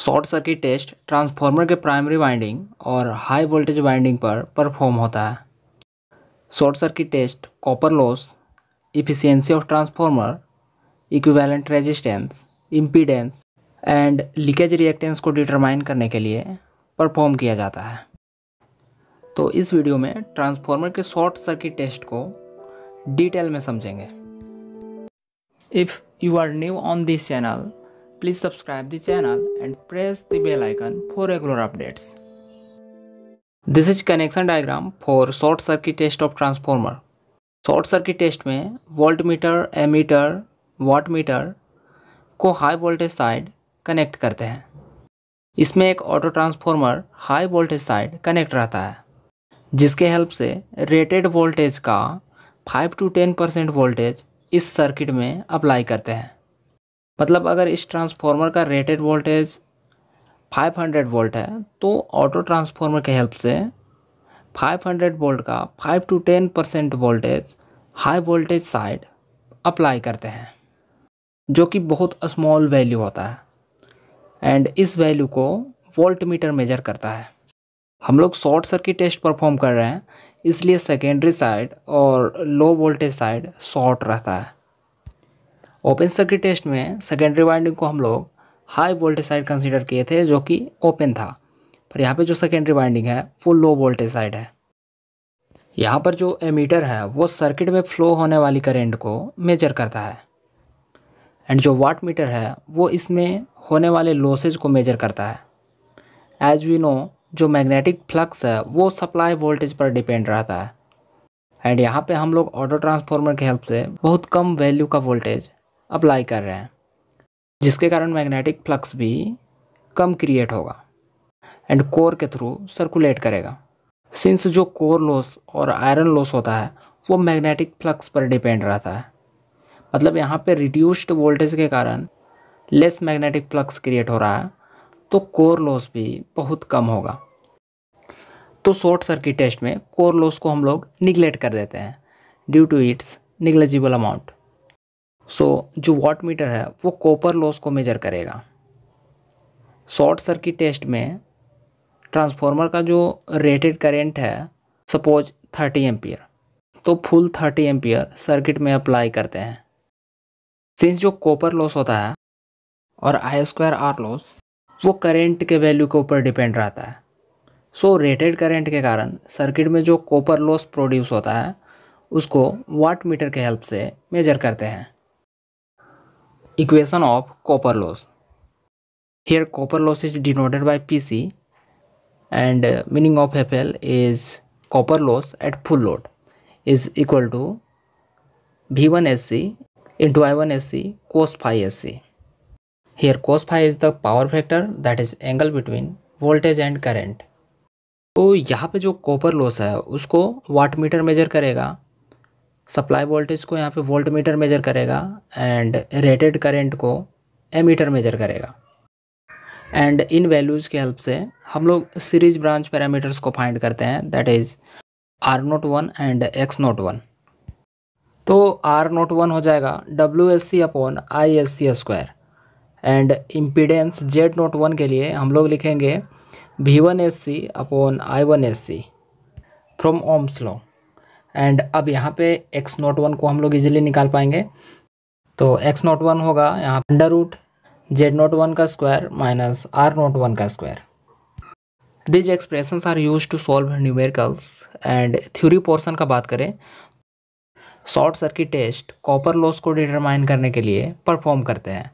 Short circuit test transformer के primary winding और high voltage winding पर परफॉर्म होता है short circuit test copper loss efficiency of transformer equivalent resistance impedance and leakage reactance को determine करने के लिए परफॉर्म किया जाता है तो इस वीडियो में ट्रांसफार्मर के शॉर्ट सर्किट टेस्ट को डिटेल में समझेंगे if you are new on this channel Please subscribe the channel and press the bell icon for regular updates. This is connection diagram for short circuit test of transformer. Short circuit test में voltmeter, ammeter, wattmeter को high voltage side connect करते हैं इसमें एक auto transformer high voltage side connect रहता है जिसके help से rated voltage का 5 to 10 voltage इस circuit में apply करते हैं मतलब अगर इस ट्रांसफार्मर का रेटेड वोल्टेज 500 वोल्ट है तो ऑटो ट्रांसफार्मर के हेल्प से 500 वोल्ट का 5 to 10 percent voltage high voltage side apply करते हैं जो कि बहुत स्मॉल वैल्यू होता है एंड इस वैल्यू को वोल्ट मीटर मेजर करता है हम लोग शॉर्ट सर्किट टेस्ट परफॉर्म कर रहे हैं इसलिए सेकेंडरी साइड और लो वोल्टेज साइड शॉर्ट रहता है ओपन सर्किट टेस्ट में सेकेंडरी वाइंडिंग को हम लोग हाई वोल्टेज साइड कंसीडर किए थे जो कि ओपन था पर यहाँ पे जो सेकेंडरी वाइंडिंग है वो लो वोल्टेज साइड है यहाँ पर जो एमीटर है वो सर्किट में फ्लो होने वाली करेंट को मेजर करता है एंड जो वाट मीटर है वो इसमें होने वाले लॉसेज को मेजर करता है एज वी नो जो मैग्नेटिक फ्लक्स है वो सप्लाई वोल्टेज पर डिपेंड रहता है एंड यहाँ पे हम लोग ऑटो ट्रांसफार्मर की हेल्प से बहुत कम वैल्यू का वोल्टेज अप्लाई कर रहे हैं जिसके कारण मैग्नेटिक फ्लक्स भी कम क्रिएट होगा एंड कोर के थ्रू सर्कुलेट करेगा सिंस जो कोर लॉस और आयरन लॉस होता है वो मैग्नेटिक फ्लक्स पर डिपेंड रहता है मतलब यहाँ पे रिड्यूस्ड वोल्टेज के कारण लेस मैग्नेटिक फ्लक्स क्रिएट हो रहा है तो कोर लॉस भी बहुत कम होगा तो शॉर्ट सर्किट टेस्ट में कोर लॉस को हम लोग निगलेक्ट कर देते हैं due to its negligible amount so so, जो वाट मीटर है वो कॉपर लॉस को मेजर करेगा शॉर्ट सर्किट टेस्ट में ट्रांसफार्मर का जो रेटेड करेंट है सपोज थर्टी एम्पियर तो फुल थर्टी एम्पियर सर्किट में अप्लाई करते हैं सिंस जो कॉपर लॉस होता है और आई स्क्वायर आर लॉस वो करेंट के वैल्यू के ऊपर डिपेंड रहता है सो रेटेड करेंट के कारण सर्किट में जो कॉपर लॉस प्रोड्यूस होता है उसको वाट मीटर के हेल्प से मेजर करते हैं equation of copper loss here copper loss is denoted by pc and uh, meaning of fl is copper loss at full load is equal to v1 sc into i1 sc cos phi sc here cos phi is the power factor that is angle between voltage and current तो यहाँ पे जो copper loss है उसको watt meter measure करेगा supply voltage को यहाँ पे वोल्ट मीटर मेजर करेगा एंड रेटेड करेंट को मीटर मेजर करेगा एंड इन वैल्यूज़ के हेल्प से हम लोग सीरीज ब्रांच पैरामीटर्स को फाइंड करते हैं that is R naught one and X naught one तो आर नोट वन हो जाएगा W S C upon I S C square and impedance Z naught one के लिए हम लोग लिखेंगे V one S C upon I one S C from Ohm's law and अब यहाँ पे एक्स नोट वन को हम लोग इजीली निकाल पाएंगे तो एक्स नोट वन होगा यहाँ under root Z naught one का square minus R naught one का square these expressions are use to solve numericals and theory portion का बात करें short circuit test copper loss को डिटरमाइन करने के लिए परफॉर्म करते हैं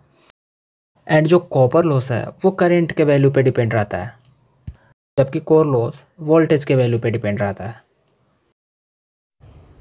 एंड जो कॉपर लॉस है वो करेंट के वैल्यू पे डिपेंड रहता है जबकि कोर लॉस वोल्टेज के वैल्यू पे डिपेंड रहता है